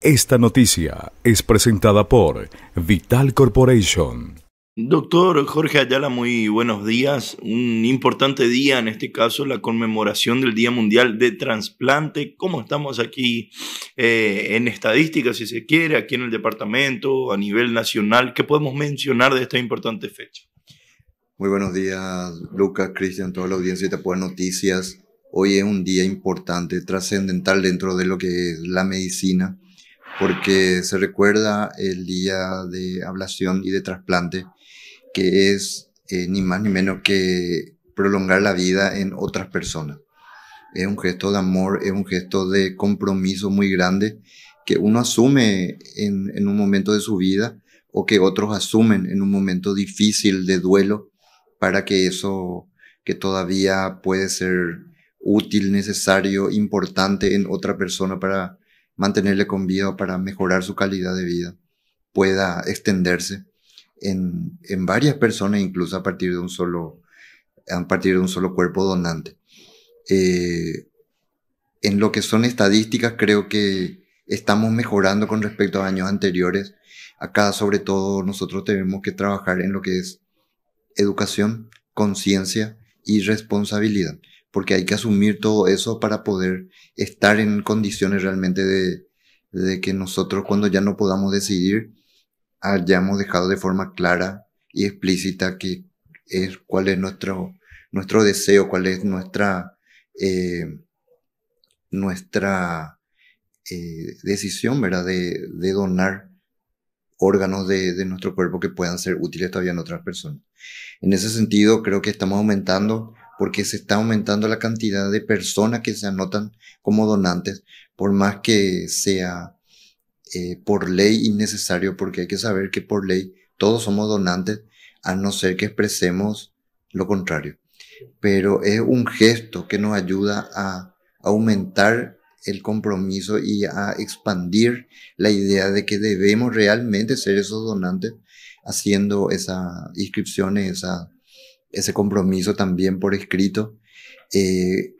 Esta noticia es presentada por Vital Corporation. Doctor Jorge Ayala, muy buenos días. Un importante día, en este caso la conmemoración del Día Mundial de Transplante. ¿Cómo estamos aquí eh, en estadísticas, si se quiere, aquí en el departamento, a nivel nacional? ¿Qué podemos mencionar de esta importante fecha? Muy buenos días, Lucas, Cristian, toda la audiencia de Pueden Noticias. Hoy es un día importante, trascendental dentro de lo que es la medicina porque se recuerda el día de ablación y de trasplante, que es eh, ni más ni menos que prolongar la vida en otras personas. Es un gesto de amor, es un gesto de compromiso muy grande que uno asume en un momento de su vida o que otros asumen en un momento difícil de duelo para que eso que todavía puede ser útil, necesario, importante en otra persona para mantenerle con vida para mejorar su calidad de vida pueda extenderse en, varias personas, incluso a partir de un solo, a partir de un solo cuerpo donante. Eh, en lo que son estadísticas, creo que estamos mejorando con respecto a años anteriores. Acá, sobre todo, nosotros tenemos que trabajar en lo que es educación, conciencia y responsabilidad porque hay que asumir todo eso para poder estar en condiciones realmente de, que nosotros cuando ya no podamos decidir, hayamos dejado de forma clara y explícita es, cuál es nuestro, nuestro deseo, cuál es nuestra, eh, nuestra eh, decisión, ¿verdad? De, donar órganos de, de, nuestro cuerpo que puedan ser útiles todavía en otras personas. En ese sentido, creo que estamos aumentando porque se está aumentando la cantidad de personas que se anotan como donantes, por más que sea eh, por ley innecesario, porque hay que saber que por ley todos somos donantes, a no ser que expresemos lo contrario. Pero es un gesto que nos ayuda a aumentar el compromiso y a expandir la idea de que debemos realmente ser esos donantes haciendo esas inscripciones, esas ese compromiso también por escrito, eh,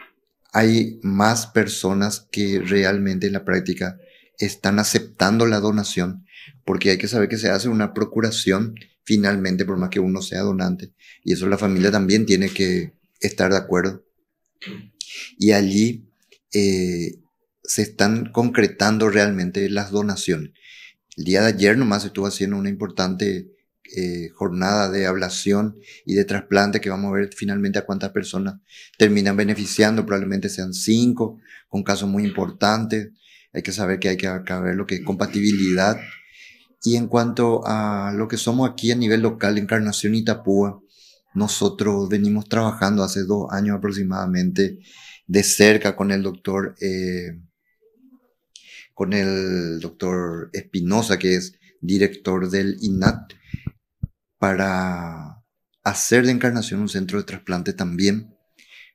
hay más personas que realmente en la práctica están aceptando la donación, porque hay que saber que se hace una procuración finalmente, por más que uno sea donante, y eso la familia también tiene que estar de acuerdo. Y allí eh, se están concretando realmente las donaciones. El día de ayer nomás estuvo haciendo una importante eh, jornada de ablación y de trasplante que vamos a ver finalmente a cuántas personas terminan beneficiando, probablemente sean cinco, con casos muy importantes. Hay que saber que hay que ver lo que es compatibilidad. Y en cuanto a lo que somos aquí a nivel local, Encarnación Itapúa, nosotros venimos trabajando hace dos años aproximadamente de cerca con el doctor, eh, con el doctor Espinosa, que es director del INAT, para hacer de Encarnación un centro de trasplante también.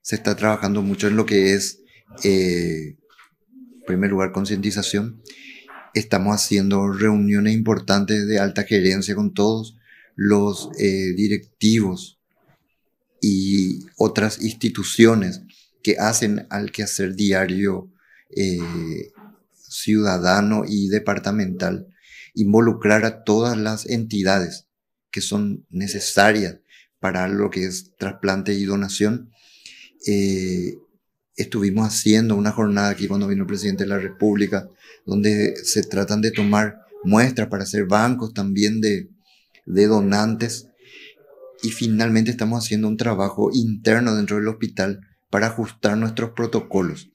Se está trabajando mucho en lo que es, eh, en primer lugar, concientización. Estamos haciendo reuniones importantes de alta gerencia con todos los eh, directivos y otras instituciones que hacen al quehacer diario eh, ciudadano y departamental, involucrar a todas las entidades que son necesarias para lo que es trasplante y donación. Eh, estuvimos haciendo una jornada aquí cuando vino el presidente de la República, donde se tratan de tomar muestras para hacer bancos también de donantes. Y finalmente estamos haciendo un trabajo interno dentro del hospital para ajustar nuestros protocolos.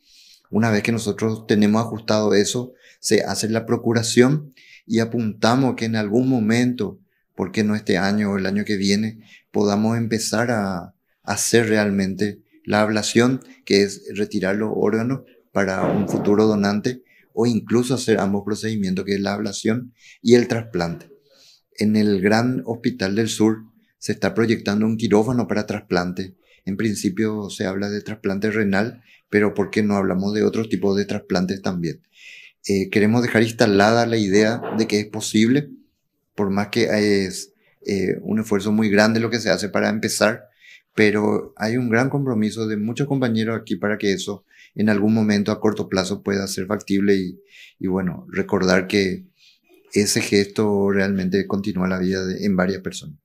Una vez que nosotros tenemos ajustado eso, se hace la procuración y apuntamos que en algún momento ¿por qué no este año o el año que viene podamos empezar a, hacer realmente la ablación, que es retirar los órganos para un futuro donante, o incluso hacer ambos procedimientos, que es la ablación y el trasplante. En el gran hospital del sur se está proyectando un quirófano para trasplante. En principio se habla de trasplante renal, pero ¿por qué no hablamos de otros tipos de trasplantes también? Eh, queremos dejar instalada la idea de que es posible por más que eh, es eh, un esfuerzo muy grande lo que se hace para empezar, pero hay un gran compromiso de muchos compañeros aquí para que eso en algún momento a corto plazo pueda ser factible y, bueno, recordar que ese gesto realmente continúa la vida de, en varias personas.